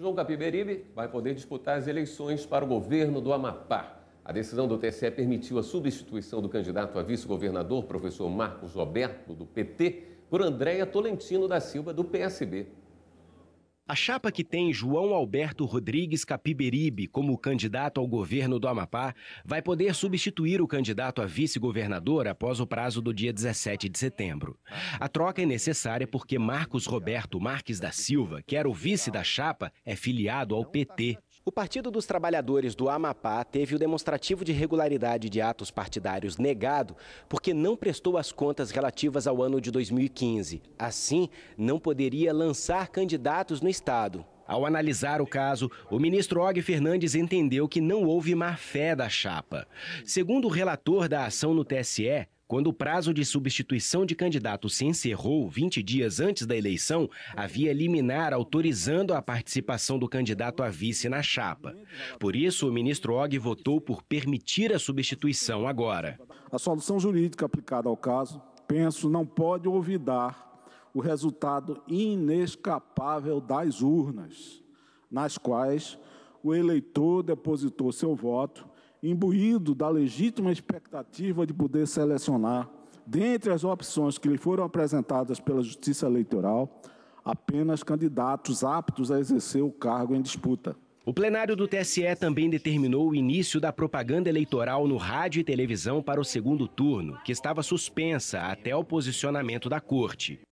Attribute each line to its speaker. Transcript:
Speaker 1: João Capiberibe vai poder disputar as eleições para o governo do Amapá. A decisão do TSE permitiu a substituição do candidato a vice-governador, professor Marcos Roberto, do PT, por Andréia Tolentino da Silva, do PSB. A chapa que
Speaker 2: tem João Alberto Rodrigues Capiberibe como candidato ao governo do Amapá vai poder substituir o candidato a vice-governador após o prazo do dia 17 de setembro. A troca é necessária porque Marcos Roberto Marques da Silva, que era o vice da chapa, é filiado ao PT o Partido dos Trabalhadores do Amapá teve o demonstrativo de regularidade de atos partidários negado porque não prestou as contas relativas ao ano de 2015. Assim, não poderia lançar candidatos no estado. Ao analisar o caso, o ministro Og Fernandes entendeu que não houve má-fé da chapa. Segundo o relator da ação no TSE, quando o prazo de substituição de candidato se encerrou 20 dias antes da eleição, havia liminar autorizando a participação do candidato a vice na chapa. Por isso, o ministro Og votou por permitir a substituição agora.
Speaker 3: A solução jurídica aplicada ao caso, penso, não pode olvidar o resultado inescapável das urnas, nas quais o eleitor depositou seu voto, imbuído da legítima expectativa de poder selecionar, dentre as opções que lhe foram apresentadas pela Justiça Eleitoral, apenas candidatos aptos a exercer o cargo em disputa.
Speaker 2: O plenário do TSE também determinou o início da propaganda eleitoral no rádio e televisão para o segundo turno, que estava suspensa até o posicionamento da corte.